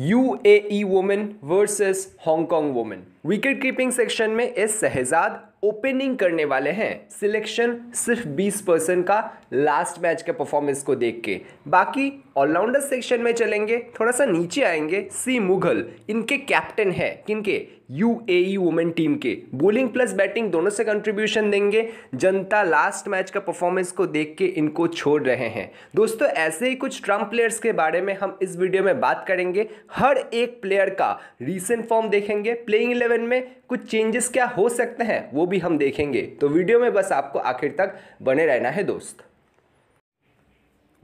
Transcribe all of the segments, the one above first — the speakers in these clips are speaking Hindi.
UAE woman versus Hong Kong woman. Wicket keeping section में एस शहजाद ओपनिंग करने वाले हैं सिलेक्शन सिर्फ 20 परसेंट का लास्ट मैच के परफॉर्मेंस को देख के बाकी ऑलराउंडर सेक्शन में चलेंगे थोड़ा सा नीचे आएंगे सी मुगल इनके कैप्टन है किनके यू ए वुमेन टीम के बोलिंग प्लस बैटिंग दोनों से कंट्रीब्यूशन देंगे जनता लास्ट मैच का परफॉर्मेंस को देख के इनको छोड़ रहे हैं दोस्तों ऐसे ही कुछ ट्रम्प प्लेयर्स के बारे में हम इस वीडियो में बात करेंगे हर एक प्लेयर का रिसेंट फॉर्म देखेंगे प्लेइंग इलेवन इलेवन में कुछ चेंजेस क्या हो सकते हैं वो भी हम देखेंगे तो वीडियो में बस आपको आखिर तक बने रहना है दोस्त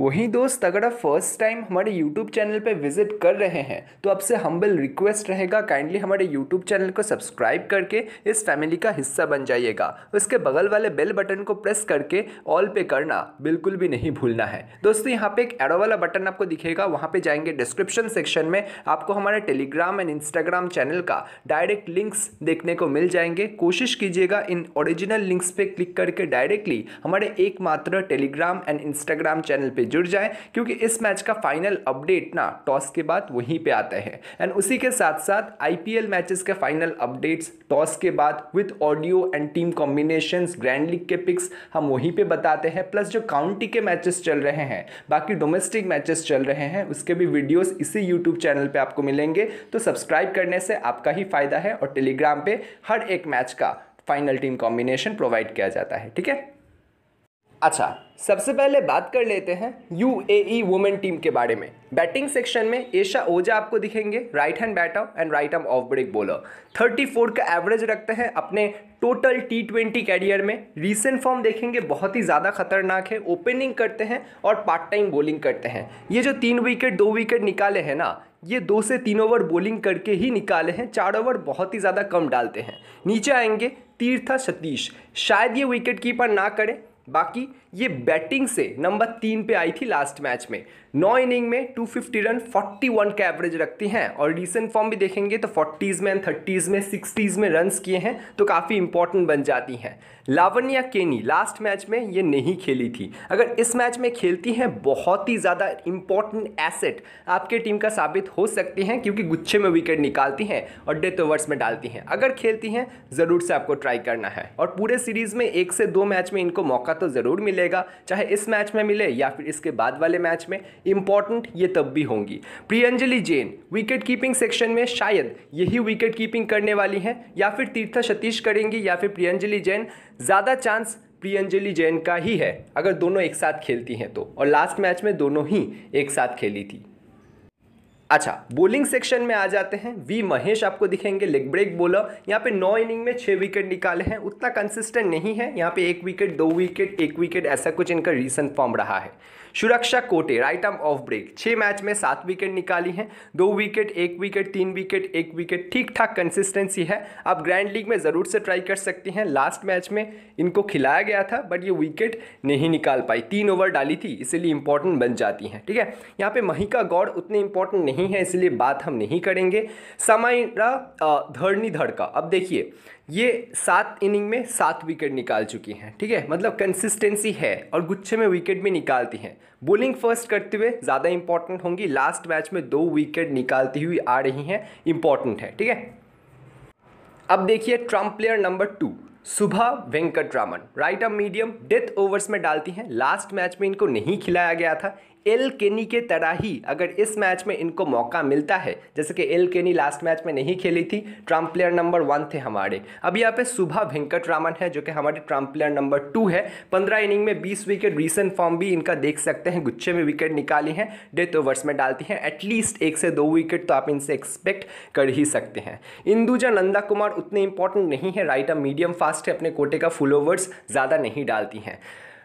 वहीं दोस्त अगर आप फर्स्ट टाइम हमारे यूट्यूब चैनल पर विजिट कर रहे हैं तो आपसे हम्बल रिक्वेस्ट रहेगा काइंडली हमारे यूट्यूब चैनल को सब्सक्राइब करके इस फैमिली का हिस्सा बन जाइएगा उसके बगल वाले बेल बटन को प्रेस करके ऑल पे करना बिल्कुल भी नहीं भूलना है दोस्तों यहाँ पे एक एरो वाला बटन आपको दिखेगा वहाँ पर जाएंगे डिस्क्रिप्शन सेक्शन में आपको हमारे टेलीग्राम एंड इंस्टाग्राम चैनल का डायरेक्ट लिंक्स देखने को मिल जाएंगे कोशिश कीजिएगा इन ओरिजिनल लिंक्स पर क्लिक करके डायरेक्टली हमारे एकमात्र टेलीग्राम एंड इंस्टाग्राम चैनल पर जुड़ जाएं क्योंकि इस मैच का फाइनल अपडेट ना टॉस के बाद वहीं पे आता है एंड उसी के साथ साथ आईपीएल मैचेस के फाइनल अपडेट्स टॉस के बाद with audio and team combination grand league के पिक्स हम वहीं पर बताते हैं प्लस जो काउंटी के मैचेस चल रहे हैं बाकी डोमेस्टिक मैचेस चल रहे हैं उसके भी वीडियोज इसी यूट्यूब चैनल पर आपको मिलेंगे तो सब्सक्राइब करने से आपका ही फायदा है और टेलीग्राम पे हर एक मैच का फाइनल टीम कॉम्बिनेशन प्रोवाइड किया जाता है ठीक है अच्छा सबसे पहले बात कर लेते हैं यू ए वुमेन टीम के बारे में बैटिंग सेक्शन में एशा ओजा आपको दिखेंगे right hand batter and right arm off break bowler 34 का एवरेज रखते हैं अपने टोटल टी ट्वेंटी कैरियर में रीसेंट फॉर्म देखेंगे बहुत ही ज़्यादा खतरनाक है ओपनिंग करते हैं और पार्ट टाइम बॉलिंग करते हैं ये जो तीन विकेट दो विकेट निकाले हैं ना ये दो से तीन ओवर बॉलिंग करके ही निकाले हैं चार ओवर बहुत ही ज़्यादा कम डालते हैं नीचे आएंगे तीर्था सतीश शायद ये विकेट कीपर ना करें बाकी ये बैटिंग से नंबर तीन पे आई थी लास्ट मैच में नौ इनिंग में 250 रन 41 का एवरेज रखती हैं और रिसेंट फॉर्म भी देखेंगे तो 40s में एंड 30s में 60s में रन्स किए हैं तो काफ़ी इंपॉर्टेंट बन जाती हैं लावनिया केनी लास्ट मैच में ये नहीं खेली थी अगर इस मैच में खेलती हैं बहुत ही ज़्यादा इंपॉर्टेंट एसेट आपके टीम का साबित हो सकती हैं क्योंकि गुच्छे में विकेट निकालती हैं और डेथ ओवर्स में डालती हैं अगर खेलती हैं ज़रूर से आपको ट्राई करना है और पूरे सीरीज़ में एक से दो मैच में इनको मौका तो ज़रूर मिलेगा मिलेगा चाहे इस मैच में मिले या फिर इसके बाद वाले मैच में इंपॉर्टेंट ये तब भी होंगी Priyanjali Jain wicket keeping section में शायद यही विकेट कीपिंग करने वाली हैं या फिर तीर्थ सतीश करेंगी या फिर प्रियंजलि जैन ज़्यादा चांस प्रियंजलि जैन का ही है अगर दोनों एक साथ खेलती हैं तो और लास्ट मैच में दोनों ही एक साथ खेली थी अच्छा बोलिंग सेक्शन में आ जाते हैं वी महेश आपको दिखेंगे लेग ब्रेक बोलर यहाँ पे नौ इनिंग में छः विकेट निकाले हैं उतना कंसिस्टेंट नहीं है यहाँ पे एक विकेट दो विकेट एक विकेट ऐसा कुछ इनका रीसेंट फॉर्म रहा है Suraksha Kotte right arm off break छः मैच में सात विकेट निकाली हैं दो विकेट एक विकेट तीन विकेट एक विकेट ठीक ठाक कंसिस्टेंसी है आप ग्रैंड लीग में ज़रूर से ट्राई कर सकती हैं लास्ट मैच में इनको खिलाया गया था बट ये विकेट नहीं निकाल पाई तीन ओवर डाली थी इसीलिए इंपॉर्टेंट बन जाती हैं ठीक है यहाँ पर महिका गौड़ उतने इंपॉर्टेंट नहीं है इसलिए बात हम नहीं करेंगे समय धरनी धड़का अब देखिए ये सात इनिंग में सात विकेट निकाल चुकी हैं ठीक है मतलब कंसिस्टेंसी है और गुच्छे में विकेट भी निकालती हैं बोलिंग फर्स्ट करते हुए ज़्यादा इंपॉर्टेंट होंगी लास्ट मैच में दो विकेट निकालती हुई आ रही हैं इंपॉर्टेंट है ठीक है अब देखिए Trump player number two Subha Venkataraman right अप मीडियम डेथ ओवर्स में डालती हैं लास्ट मैच में इनको नहीं खिलाया गया था एल केनी के तरह ही अगर इस मैच में इनको मौका मिलता है जैसे कि एल केनी लास्ट मैच में नहीं खेली थी ट्रम्प प्लेयर नंबर वन थे हमारे अब यहाँ पे सुबह वेंकट रामन है जो कि हमारे ट्रम्प प्लेयर नंबर टू है पंद्रह इनिंग में बीस विकेट रिसेंट फॉर्म भी इनका देख सकते हैं गुच्छे में विकेट निकाली हैं डेथ ओवर्स में डालती हैं एटलीस्ट एक से दो विकेट तो आप इनसे एक्सपेक्ट कर ही सकते हैं इंदुजा नंदा कुमार उतने इंपॉर्टेंट नहीं है राइट अ मीडियम फास्ट है अपने कोटे का फुल ओवर्स ज़्यादा नहीं डालती हैं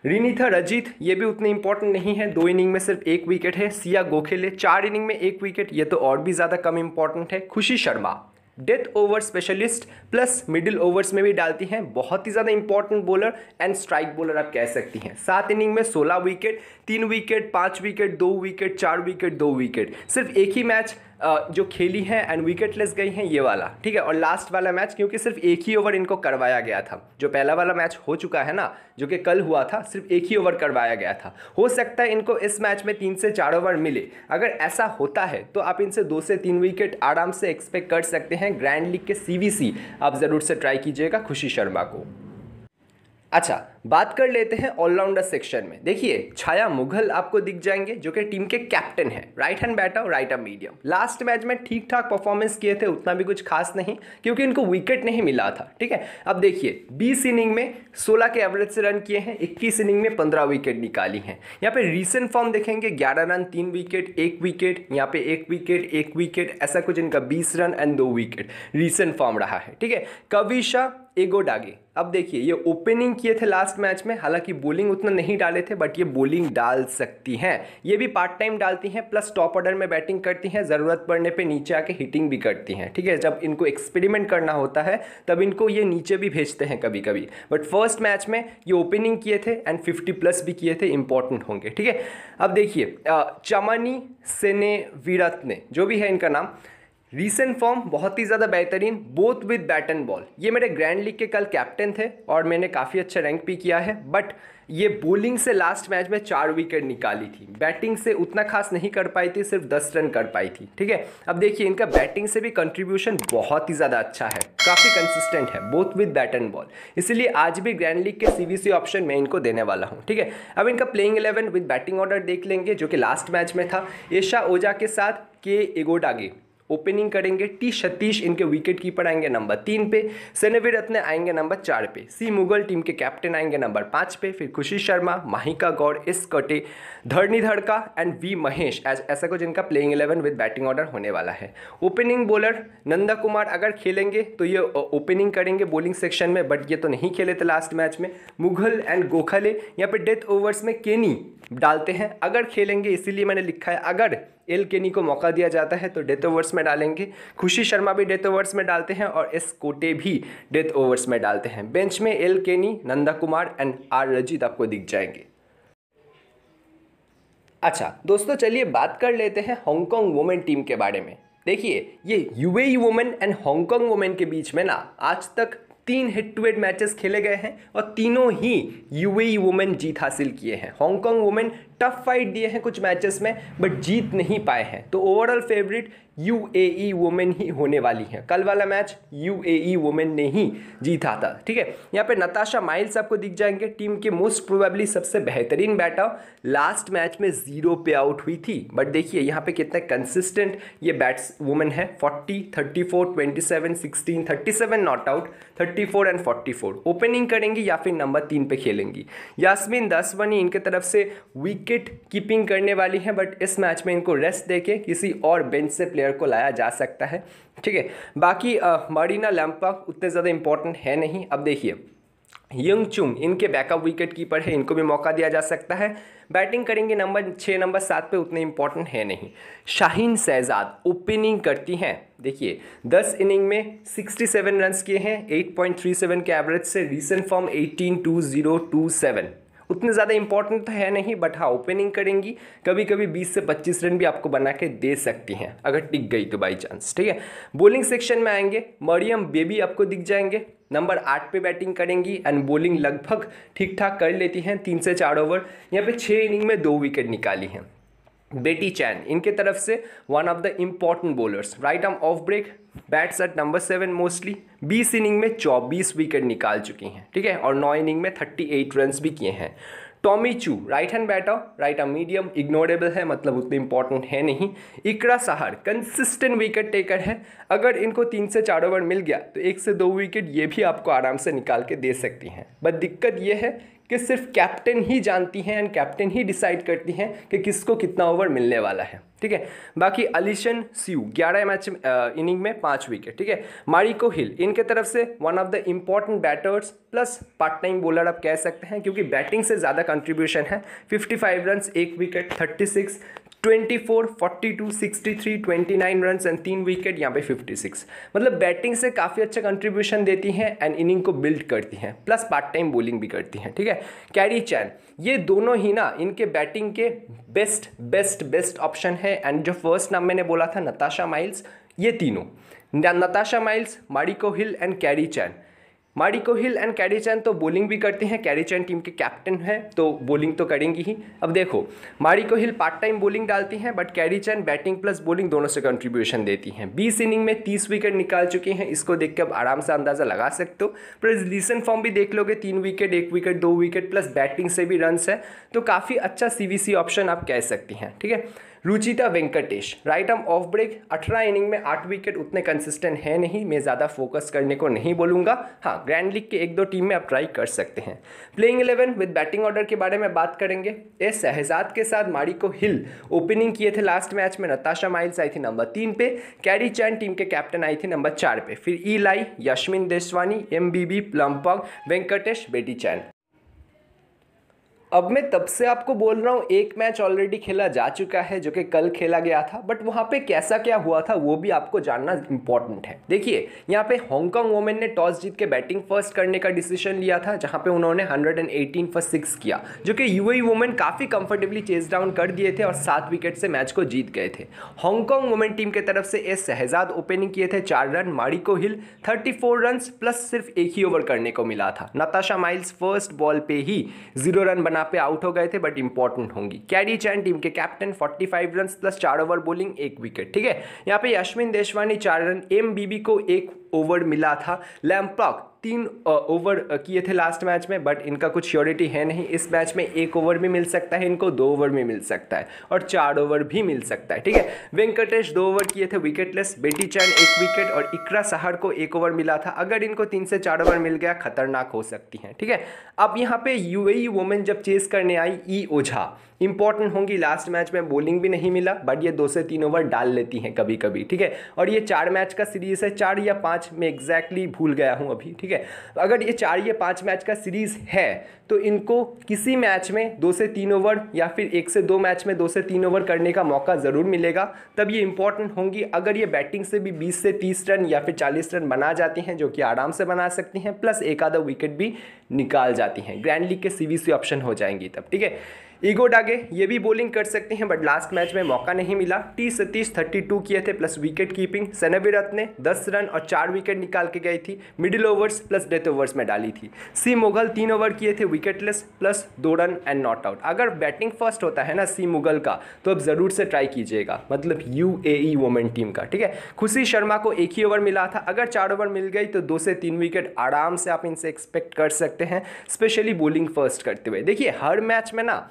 रिनीथा रजीत ये भी उतने इंपॉर्टेंट नहीं है दो इनिंग में सिर्फ एक विकेट है सिया गोखेले चार इनिंग में एक विकेट ये तो और भी ज़्यादा कम इंपॉर्टेंट है Khushi Sharma death over specialist plus middle overs में भी डालती हैं बहुत ही ज़्यादा important bowler and strike bowler आप कह सकती हैं सात इनिंग में सोलह विकेट तीन विकेट पाँच विकेट दो विकेट चार विकेट दो विकेट सिर्फ एक ही मैच जो खेली हैं एंड विकेटलेस गई हैं ये वाला ठीक है और लास्ट वाला मैच क्योंकि सिर्फ एक ही ओवर इनको करवाया गया था जो पहला वाला मैच हो चुका है ना जो कि कल हुआ था सिर्फ एक ही ओवर करवाया गया था हो सकता है इनको इस मैच में तीन से चार ओवर मिले अगर ऐसा होता है तो आप इनसे दो से तीन विकेट आराम से एक्सपेक्ट कर सकते हैं ग्रैंड लीग के सी आप ज़रूर से ट्राई कीजिएगा खुशी शर्मा को अच्छा बात कर लेते हैं ऑलराउंडर सेक्शन में देखिए छाया मुगल आपको दिख जाएंगे जो कि टीम के कैप्टन है राइट हैंड बैटर और right arm medium last match में ठीक ठाक परफॉर्मेंस किए थे उतना भी कुछ खास नहीं क्योंकि इनको विकेट नहीं मिला था ठीक है अब देखिए बीस इनिंग में सोलह के एवरेज से रन किए हैं इक्कीस इनिंग में पंद्रह विकेट निकाली हैं यहाँ पे रिसेंट फॉर्म देखेंगे ग्यारह रन तीन विकेट एक विकेट यहाँ पे एक विकेट एक विकेट ऐसा कुछ इनका बीस रन एंड दो विकेट रिसेंट फॉर्म रहा है ठीक है कविशा एगोडागे अब देखिए ये ओपनिंग किए थे लास्ट लास्ट मैच में हालांकि बॉलिंग उतना नहीं डाले थे बट ये बॉलिंग डाल सकती हैं ये भी पार्ट टाइम डालती हैं प्लस टॉप ऑर्डर में बैटिंग करती हैं ज़रूरत पड़ने पर नीचे आके हिटिंग भी करती हैं ठीक है जब इनको एक्सपेरिमेंट करना होता है तब इनको ये नीचे भी भेजते हैं कभी कभी बट फर्स्ट मैच में ये ओपनिंग किए थे एंड फिफ्टी प्लस भी किए थे इंपॉर्टेंट होंगे ठीक है अब देखिए चमनी सेने वीरत ने जो भी है इनका नाम रीसेंट फॉर्म बहुत ही ज़्यादा बेहतरीन both with bat and ball ये मेरे ग्रैंड लीग के कल कैप्टन थे और मैंने काफ़ी अच्छा रैंक भी किया है बट ये बॉलिंग से लास्ट मैच में चार विकेट निकाली थी बैटिंग से उतना खास नहीं कर पाई थी सिर्फ दस रन कर पाई थी ठीक है अब देखिए इनका बैटिंग से भी कंट्रीब्यूशन बहुत ही ज़्यादा अच्छा है काफ़ी कंसिस्टेंट है both with bat and ball इसीलिए आज भी ग्रैंड लीग के सी ऑप्शन मैं इनको देने वाला हूँ ठीक है अब इनका playing eleven with batting order देख लेंगे जो कि लास्ट मैच में था ईशा ओजा के साथ के एगोडागे ओपनिंग करेंगे टी सतीश इनके विकेट कीपर आएंगे नंबर तीन पे सेनवी रत्न आएंगे नंबर चार पे सी मुगल टीम के कैप्टन आएंगे नंबर पाँच पे फिर खुशी शर्मा माहिका गौर एस कटे धरनी धड़का एंड वी महेश एज ऐसा कुछ इनका playing eleven with batting order होने वाला है ओपनिंग बॉलर नंदा कुमार अगर खेलेंगे तो ये ओपनिंग करेंगे बॉलिंग सेक्शन में बट ये तो नहीं खेले थे लास्ट मैच में मुगल एंड गोखले यहाँ पर डेथ ओवर्स में केनी डालते हैं अगर खेलेंगे इसीलिए मैंने लिखा है अगर एल केनी को मौका दिया जाता है तो डेथ ओवर्स में डालेंगे खुशी शर्मा भी डेथ ओवर्स में डालते हैं और एस कोटे भी डेथ ओवर्स में डालते हैं बेंच में एल केनी नंदा कुमार एंड आर रजीत आपको दिख जाएंगे अच्छा दोस्तों चलिए बात कर लेते हैं हांगकॉन्ग वुमेन टीम के बारे में देखिए ये UAE women and Hong Kong women के बीच में ना आज तक तीन हेड टू हेड मैचेस खेले गए हैं और तीनों ही यूएई वुमेन जीत हासिल किए हैं हांगकॉन्ग वुमेन टफ फाइट दिए हैं कुछ मैचेस में बट जीत नहीं पाए हैं तो overall favourite U A women ही होने वाली हैं कल वाला मैच यू ए वुमेन ने ही जीता था ठीक है यहाँ पे नताशा माइल्स आपको दिख जाएंगे टीम के मोस्ट प्रोबेबली सबसे बेहतरीन बैटर लास्ट मैच में जीरो पे आउट हुई थी बट देखिए यहाँ पे कितने कंसिस्टेंट ये बैट्स वुमेन है 40, 34, 27, 16, 37 नॉट आउट 34 एंड 44 ओपनिंग करेंगी या फिर नंबर तीन पे खेलेंगी यासमिन दस इनके तरफ से वीक विकेट कीपिंग करने वाली हैं बट इस मैच में इनको रेस्ट देके किसी और बेंच से प्लेयर को लाया जा सकता है ठीक है बाकी मरीना लैम्पा उतने ज़्यादा इंपॉर्टेंट है नहीं अब देखिए यंग चुंग इनके बैकअप विकेट कीपर है इनको भी मौका दिया जा सकता है बैटिंग करेंगे नंबर छः नंबर सात पे उतने इंपॉर्टेंट है नहीं शाहीन शहजाद ओपनिंग करती हैं देखिए दस इनिंग में सिक्सटी सेवन रन किए हैं एट पॉइंट थ्री सेवन के एवरेज से recent form eighteen two zero two seven उतने ज़्यादा इंपॉर्टेंट तो है नहीं बट हाँ ओपनिंग करेंगी कभी कभी बीस से पच्चीस रन भी आपको बना के दे सकती हैं अगर टिक गई तो बाई चांस ठीक है बॉलिंग सेक्शन में आएंगे मरियम बेबी आपको दिख जाएंगे नंबर आठ पे बैटिंग करेंगी एंड बॉलिंग लगभग ठीक ठाक कर लेती हैं तीन से चार ओवर यहाँ पे छः इनिंग में दो विकेट निकाली हैं बेटी चैन इनके तरफ से one of the important bowlers right arm off break bats at number seven mostly बीस इनिंग में चौबीस विकेट निकाल चुकी हैं ठीक है और नौ इनिंग में थर्टी एट रन भी किए हैं Tommy Chu right hand batter right arm medium ignorable है मतलब उतने इंपॉर्टेंट है नहीं Iqra Sahar consistent wicket taker है अगर इनको तीन से चार ओवर मिल गया तो एक से दो विकेट ये भी आपको आराम से निकाल के दे सकती हैं बट दिक्कत ये है कि सिर्फ कैप्टन ही जानती हैं एंड कैप्टन ही डिसाइड करती हैं कि किसको कितना ओवर मिलने वाला है ठीक है बाकी अलिशन सीयू ग्यारह मैच इनिंग में पाँच विकेट ठीक है मारिको हिल इनके तरफ से one of the important batters plus part time bowler आप कह सकते हैं क्योंकि बैटिंग से ज़्यादा कंट्रीब्यूशन है 55 फाइव रन एक wicket 36 sixty three twenty nine run and तीन विकेट यहाँ पे 56 मतलब बैटिंग से काफ़ी अच्छा कंट्रीब्यूशन देती हैं एंड इनिंग को बिल्ड करती हैं प्लस पार्ट टाइम बोलिंग भी करती हैं ठीक है कैरी चैन ये दोनों ही ना इनके बैटिंग के बेस्ट बेस्ट बेस्ट ऑप्शन है एंड जो फर्स्ट नाम मैंने बोला था नताशा माइल्स ये तीनों Natasha Miles Mariko Hill and Kary Chan Mariko Hill and Kary Chan तो बॉलिंग भी करते हैं कैरी चैन टीम के कैप्टन है तो बॉलिंग तो करेंगी ही अब देखो Mariko Hill part time bowling डालती हैं but Kary Chan batting plus bowling दोनों से कंट्रीब्यूशन देती हैं बीस इनिंग में तीस विकेट निकाल चुके हैं इसको देख के अब आराम से अंदाज़ा लगा सकते हो प्लस रिसेंट फॉर्म भी देख लोगे तीन विकेट एक विकेट दो विकेट प्लस बैटिंग से भी रन है तो काफ़ी अच्छा सी ऑप्शन आप कह सकती हैं ठीक है Ruchitha Venkatesh right arm off break अठारह इनिंग में आठ विकेट उतने कंसिस्टेंट है नहीं मैं ज़्यादा फोकस करने को नहीं बोलूँगा हाँ ग्रैंड लीग के एक दो टीम में आप ट्राई कर सकते हैं playing eleven with batting order के बारे में बात करेंगे एस शहजाद के साथ माड़ी को हिल ओपनिंग किए थे लास्ट मैच में नताशा माइल्स आई थी नंबर तीन पे कैरी चैन टीम के कैप्टन आई थी नंबर चार पे फिर ई लाई यशमिन देशवानी एम बी बी प्लम्पॉग वेंकटेश बेटी चैन अब मैं तब से आपको बोल रहा हूँ एक मैच ऑलरेडी खेला जा चुका है जो कि कल खेला गया था बट वहाँ पे कैसा क्या हुआ था वो भी आपको जानना इंपॉर्टेंट है देखिए यहाँ पे हांगकॉन्ग वोमेन ने टॉस जीत के बैटिंग फर्स्ट करने का डिसीजन लिया था जहाँ पे उन्होंने 118 फॉर सिक्स किया जो कि यूएई वोमेन काफ़ी कंफर्टेबली चेस डाउन कर दिए थे और सात विकेट से मैच को जीत गए थे हांगकांग वोमेन टीम की तरफ से एस शहजाद ओपनिंग किए थे चार run Mariko Hill thirty four run plus सिर्फ एक ही ओवर करने को मिला था नताशा माइल्स फर्स्ट बॉल पे ही जीरो रन बना यहाँ पे आउट हो गए थे बट इंपॉर्टेंट होंगी कैडी चैन टीम के कैप्टन 45 रन प्लस चार ओवर बोलिंग एक विकेट ठीक है यहाँ पे यशमिन देशवानी चार रन एम बीबी को एक ओवर मिला था लैम्पॉक तीन ओवर किए थे लास्ट मैच में बट इनका कुछ श्योरिटी है नहीं इस मैच में एक ओवर भी मिल सकता है इनको दो ओवर भी मिल सकता है और चार ओवर भी मिल सकता है ठीक है वेंकटेश दो ओवर किए थे विकेटलेस बेटी चैन एक विकेट और इकरा सहार को एक ओवर मिला था अगर इनको तीन से चार ओवर मिल गया खतरनाक हो सकती हैं ठीक है अब यहाँ पे यू ए e जब चेस करने आई ई e. ओझा इंपॉर्टेंट होंगी लास्ट मैच में बॉलिंग भी नहीं मिला बट ये दो से तीन ओवर डाल लेती हैं कभी कभी ठीक है और ये चार मैच का सीरीज़ है चार या पाँच मैं एग्जैक्टली भूल गया हूँ अभी ठीक है अगर ये चार या पाँच मैच का सीरीज़ है तो इनको किसी मैच में दो से तीन ओवर या फिर एक से दो मैच में दो से तीन ओवर करने का मौका ज़रूर मिलेगा तब ये इंपॉर्टेंट होंगी अगर ये बैटिंग से भी बीस से तीस रन या फिर चालीस रन बना जाती हैं जो कि आराम से बना सकती हैं प्लस एक आधा विकेट भी निकाल जाती हैं ग्रैंड लीग के सी ऑप्शन हो जाएंगी तब ठीक है ईगो डागे ये भी बॉलिंग कर सकते हैं बट लास्ट मैच में मौका नहीं मिला टी सतीश थर्टी टू किए थे प्लस विकेट कीपिंग सनबिरत ने दस रन और चार विकेट निकाल के गई थी middle overs plus death overs में डाली थी सी मुगल तीन ओवर किए थे विकेटलेस प्लस दो रन एंड नॉट आउट अगर बैटिंग फर्स्ट होता है ना सी मुगल का तो अब ज़रूर से ट्राई कीजिएगा मतलब U A E women team का ठीक है खुशी शर्मा को एक ही ओवर मिला था अगर चार ओवर मिल गई तो दो से तीन विकेट आराम से आप इनसे एक्सपेक्ट कर सकते हैं स्पेशली बॉलिंग फर्स्ट करते हुए देखिए हर मैच में ना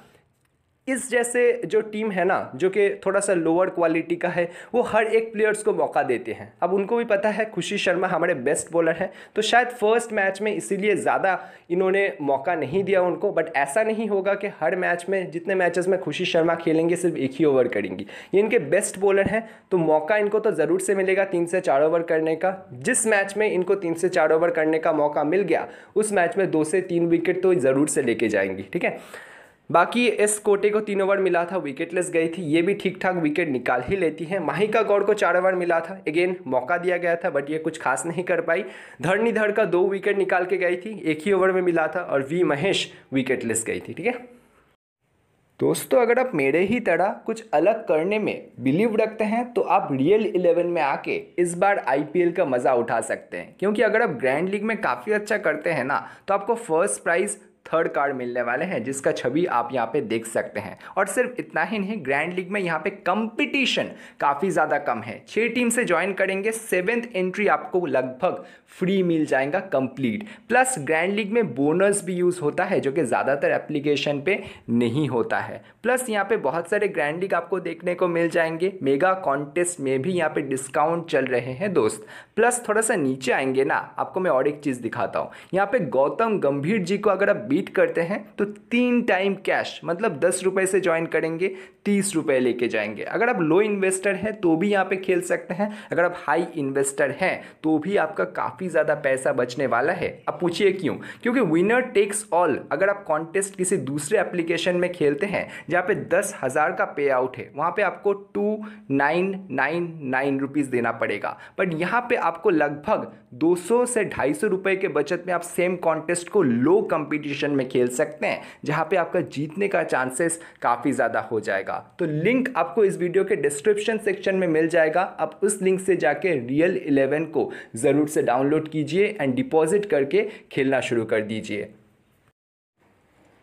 इस जैसे जो टीम है ना जो कि थोड़ा सा लोअर क्वालिटी का है वो हर एक प्लेयर्स को मौका देते हैं अब उनको भी पता है खुशी शर्मा हमारे बेस्ट बॉलर हैं तो शायद फर्स्ट मैच में इसीलिए ज़्यादा इन्होंने मौका नहीं दिया उनको बट ऐसा नहीं होगा कि हर मैच में जितने मैचेस में खुशी शर्मा खेलेंगे सिर्फ एक ही ओवर करेंगी ये इनके बेस्ट बॉलर हैं तो मौका इनको तो ज़रूर से मिलेगा तीन से चार ओवर करने का जिस मैच में इनको तीन से चार ओवर करने का मौका मिल गया उस मैच में दो से तीन विकेट तो ज़रूर से लेके जाएंगी ठीक है बाकी एस कोटे को तीन ओवर मिला था विकेटलेस गई थी ये भी ठीक ठाक विकेट निकाल ही लेती है माहिका गौड़ को चार ओवर मिला था अगेन मौका दिया गया था बट ये कुछ खास नहीं कर पाई धरनी धर का दो विकेट निकाल के गई थी एक ही ओवर में मिला था और वी महेश विकेटलेस गई थी ठीक है दोस्तों अगर आप मेरे ही तरह कुछ अलग करने में बिलीव रखते हैं तो आप रियल इलेवन में आके इस बार आईपीएल का मज़ा उठा सकते हैं क्योंकि अगर आप ग्रैंड लीग में काफ़ी अच्छा करते हैं ना तो आपको फर्स्ट प्राइज़ थर्ड कार्ड मिलने वाले हैं जिसका छवि आप यहाँ पे देख सकते हैं और सिर्फ इतना ही नहीं ग्रैंड लीग में यहाँ पे कंपटीशन काफ़ी ज़्यादा कम है छः टीम से ज्वाइन करेंगे सेवेंथ एंट्री आपको लगभग फ्री मिल जाएगा कंप्लीट प्लस ग्रैंड लीग में बोनस भी यूज़ होता है जो कि ज़्यादातर एप्लीकेशन पे नहीं होता है प्लस यहाँ पे बहुत सारे ग्रैंड लीग आपको देखने को मिल जाएंगे मेगा कॉन्टेस्ट में भी यहाँ पे डिस्काउंट चल रहे हैं दोस्त प्लस थोड़ा सा नीचे आएंगे ना आपको मैं और एक चीज़ दिखाता हूँ यहाँ पे गौतम गंभीर जी को अगर आप बीस लीड करते हैं तो तीन टाइम कैश मतलब दस रुपये से ज्वाइन करेंगे तीस रुपये लेके जाएंगे अगर आप लो इन्वेस्टर हैं तो भी यहाँ पे खेल सकते हैं अगर आप हाई इन्वेस्टर हैं तो भी आपका काफ़ी ज़्यादा पैसा बचने वाला है अब पूछिए क्यों क्योंकि विनर टेक्स ऑल अगर आप कॉन्टेस्ट किसी दूसरे एप्लीकेशन में खेलते हैं जहाँ पे दस हज़ार का पे आउट है वहाँ पर आपको two nine nine nine rupees देना पड़ेगा बट यहाँ पर आपको लगभग सौ से ढाई सौ रुपये के बचत में आप सेम कॉन्टेस्ट को लो कंपटीशन पोजीशन में खेल सकते हैं जहाँ पर आपका जीतने का चांसेस काफ़ी ज़्यादा हो जाएगा तो लिंक आपको इस वीडियो के डिस्क्रिप्शन सेक्शन में मिल जाएगा आप उस लिंक से जाके रियल इलेवन को ज़रूर से डाउनलोड कीजिए एंड डिपॉजिट करके खेलना शुरू कर दीजिए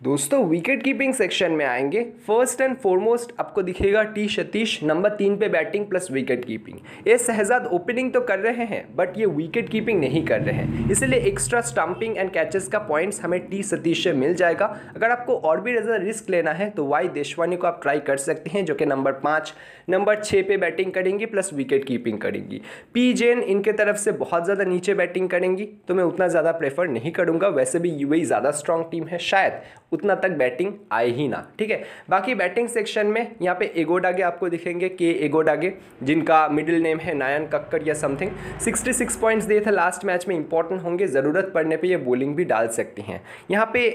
दोस्तों विकेट कीपिंग सेक्शन में आएंगे फर्स्ट एंड फॉरमोस्ट आपको दिखेगा टी सतीश नंबर तीन पे बैटिंग प्लस विकेट कीपिंग ये शहजाद ओपनिंग तो कर रहे हैं बट ये विकेट कीपिंग नहीं कर रहे हैं इसलिए एक्स्ट्रा स्टम्पिंग एंड कैचेस का पॉइंट्स हमें टी सतीश से मिल जाएगा अगर आपको और भी ज़्यादा रिस्क लेना है तो वाई देशवानी को आप ट्राई कर सकते हैं जो कि नंबर पाँच नंबर छः पे बैटिंग करेंगी प्लस विकेट कीपिंग करेंगी पी जेन इनके तरफ से बहुत ज़्यादा नीचे बैटिंग करेंगी तो मैं उतना ज़्यादा प्रेफर नहीं करूँगा वैसे भी यू ज़्यादा स्ट्रॉन्ग टीम है शायद उतना तक बैटिंग आए ही ना ठीक है बाकी बैटिंग सेक्शन में यहाँ पे एगोडागे आपको दिखेंगे के एगोडागे जिनका मिडिल नेम है नायन कक्कर या समथिंग 66 पॉइंट्स दिए थे लास्ट मैच में इंपॉर्टेंट होंगे ज़रूरत पड़ने पे ये बॉलिंग भी डाल सकती हैं यहाँ पे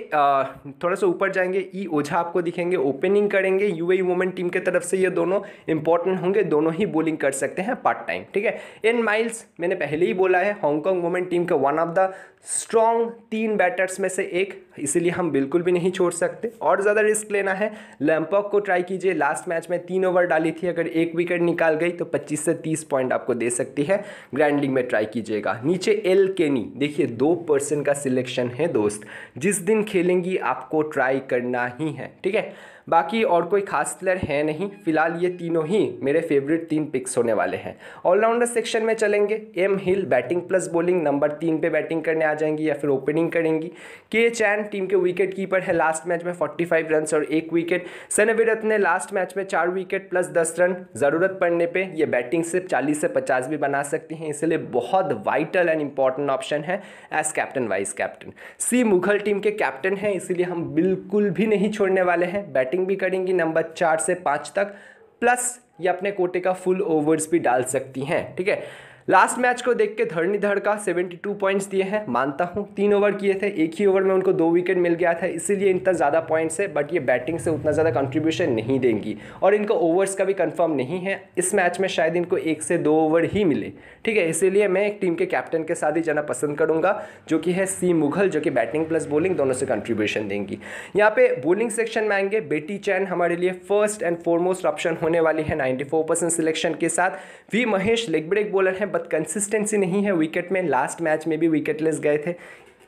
थोड़ा सा ऊपर जाएंगे ई ओझा आपको दिखेंगे ओपनिंग करेंगे यू वुमेन टीम के तरफ से ये दोनों इंपॉर्टेंट होंगे दोनों ही बॉलिंग कर सकते हैं पार्ट टाइम ठीक है एन माइल्स मैंने पहले ही बोला है हांगकॉन्ग वुमेन टीम का वन ऑफ द स्ट्रॉन्ग तीन बैटर्स में से एक इसीलिए हम बिल्कुल भी नहीं छोड़ सकते और ज़्यादा रिस्क लेना है लैम्पॉक को ट्राई कीजिए लास्ट मैच में तीन ओवर डाली थी अगर एक विकेट निकाल गई तो 25 से 30 पॉइंट आपको दे सकती है ग्रैंडिंग में ट्राई कीजिएगा नीचे एल केनी देखिए दो पर्सन का सिलेक्शन है दोस्त जिस दिन खेलेंगी आपको ट्राई करना ही है ठीक है बाकी और कोई खास प्लेयर है नहीं फिलहाल ये तीनों ही मेरे फेवरेट तीन पिक्स होने वाले हैं ऑलराउंडर सेक्शन में चलेंगे M Hill batting plus bowling number तीन पे बैटिंग करने आ जाएंगी या फिर ओपनिंग करेंगी के चैन टीम के विकेट कीपर है लास्ट मैच में 45 रन और एक विकेट सनविरत ने लास्ट मैच में चार विकेट प्लस दस रन ज़रूरत पड़ने पर यह बैटिंग सिर्फ चालीस से पचास भी बना सकती हैं इसलिए बहुत वाइटल एंड इंपॉर्टेंट ऑप्शन है as captain vice captain C Mughal team के कैप्टन हैं इसीलिए हम बिल्कुल भी नहीं छोड़ने वाले हैं बैटिंग बैटिंग भी करेंगी नंबर चार से पाँच तक प्लस ये अपने कोटे का फुल ओवर्स भी डाल सकती हैं ठीक है लास्ट मैच को देख के धड़ का 72 पॉइंट्स दिए हैं मानता हूँ तीन ओवर किए थे एक ही ओवर में उनको दो विकेट मिल गया था इसीलिए इतना ज़्यादा पॉइंट्स है बट ये बैटिंग से उतना ज़्यादा कंट्रीब्यूशन नहीं देंगी और इनको ओवर्स का भी कंफर्म नहीं है इस मैच में शायद इनको एक से दो ओवर ही मिले ठीक है इसीलिए मैं एक टीम के कैप्टन के साथ ही जाना पसंद करूँगा जो कि है सी मुगल जो कि बैटिंग प्लस बॉलिंग दोनों से कंट्रीब्यूशन देंगी यहाँ पे बॉलिंग सेक्शन में आएंगे बेटी चैन हमारे लिए फर्स्ट एंड फॉरमोस्ट ऑप्शन होने वाली है फोर परसेंट सिलेक्शन के साथ V Mahesh leg break bowler हैं बट कंसिस्टेंसी नहीं है विकेट में लास्ट मैच में भी विकेटलेस गए थे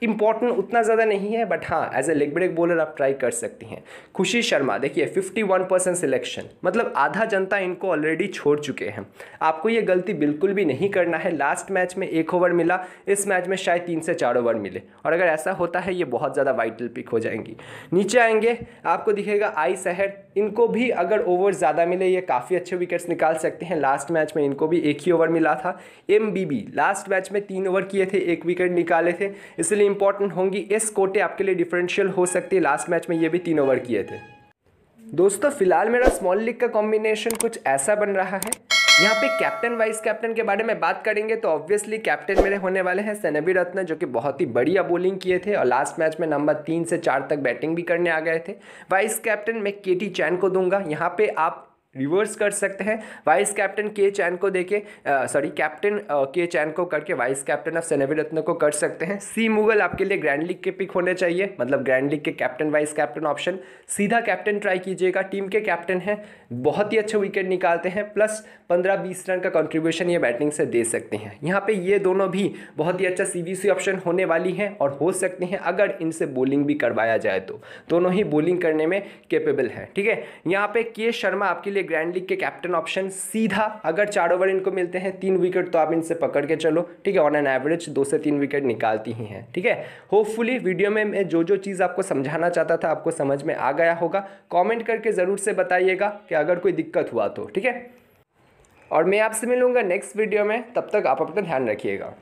इंपॉर्टेंट उतना ज़्यादा नहीं है बट हाँ as a leg break bowler आप ट्राई कर सकती हैं खुशी शर्मा देखिए 51 परसेंट सिलेक्शन मतलब आधा जनता इनको ऑलरेडी छोड़ चुके हैं आपको ये गलती बिल्कुल भी नहीं करना है लास्ट मैच में एक ओवर मिला इस मैच में शायद तीन से चार ओवर मिले और अगर ऐसा होता है ये बहुत ज़्यादा वाइटल पिक हो जाएंगी नीचे आएंगे आपको दिखेगा आई सहर इनको भी अगर ओवर ज़्यादा मिले ये काफ़ी अच्छे विकेट्स निकाल सकते हैं लास्ट मैच में इनको भी एक ही ओवर मिला था एम लास्ट मैच में तीन ओवर किए थे एक विकेट निकाले थे इसलिए भी इंपॉर्टेंट होंगी एस कोटे आपके लिए डिफरेंशियल हो सकती है लास्ट मैच में ये भी तीन ओवर किए थे दोस्तों फिलहाल मेरा स्मॉल लीग का कॉम्बिनेशन कुछ ऐसा बन रहा है यहाँ पे कैप्टन वाइस कैप्टन के बारे में बात करेंगे तो ऑब्वियसली कैप्टन मेरे होने वाले हैं सनबी रत्न जो कि बहुत ही बढ़िया बॉलिंग किए थे और लास्ट मैच में नंबर तीन से चार तक बैटिंग भी करने आ गए थे वाइस कैप्टन मैं केटी चैन को दूंगा यहाँ पे आप रिवर्स कर सकते हैं वाइस कैप्टन के चैन को देके सॉरी कैप्टन के चैन को करके vice captain of Seneviratne को कर सकते हैं सी मुगल आपके लिए ग्रैंड लीग के पिक होने चाहिए मतलब ग्रैंड लीग के कैप्टन वाइस कैप्टन ऑप्शन सीधा कैप्टन ट्राई कीजिएगा टीम के कैप्टन हैं बहुत ही अच्छे विकेट निकालते हैं प्लस पंद्रह बीस रन का कॉन्ट्रीब्यूशन ये बैटिंग से दे सकते हैं यहाँ पर ये दोनों भी बहुत ही अच्छा सी ऑप्शन होने वाली हैं और हो सकती हैं अगर इनसे बॉलिंग भी करवाया जाए तो दोनों ही बोलिंग करने में केपेबल हैं ठीक है यहाँ पे के शर्मा आपके लिए ग्रैंड लीग के कैप्टन ऑप्शन सीधा अगर चार ओवर इनको मिलते हैं तीन विकेट तो आप इनसे पकड़ के चलो ठीक है ऑन एन एवरेज दो से तीन विकेट निकालती ही हैं ठीक है होपफुली वीडियो में मैं जो जो चीज़ आपको समझाना चाहता था आपको समझ में आ गया होगा कॉमेंट करके ज़रूर से बताइएगा कि अगर कोई दिक्कत हुआ तो ठीक है और मैं आपसे मिलूंगा नेक्स्ट वीडियो में तब तक आप अपना ध्यान रखिएगा